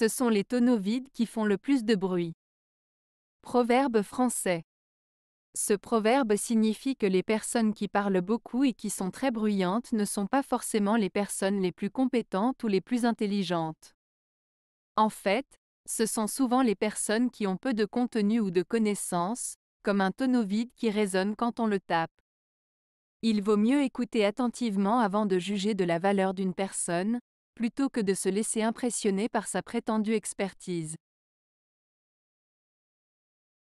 Ce sont les tonneaux vides qui font le plus de bruit. Proverbe français. Ce proverbe signifie que les personnes qui parlent beaucoup et qui sont très bruyantes ne sont pas forcément les personnes les plus compétentes ou les plus intelligentes. En fait, ce sont souvent les personnes qui ont peu de contenu ou de connaissances, comme un tonneau vide qui résonne quand on le tape. Il vaut mieux écouter attentivement avant de juger de la valeur d'une personne, plutôt que de se laisser impressionner par sa prétendue expertise.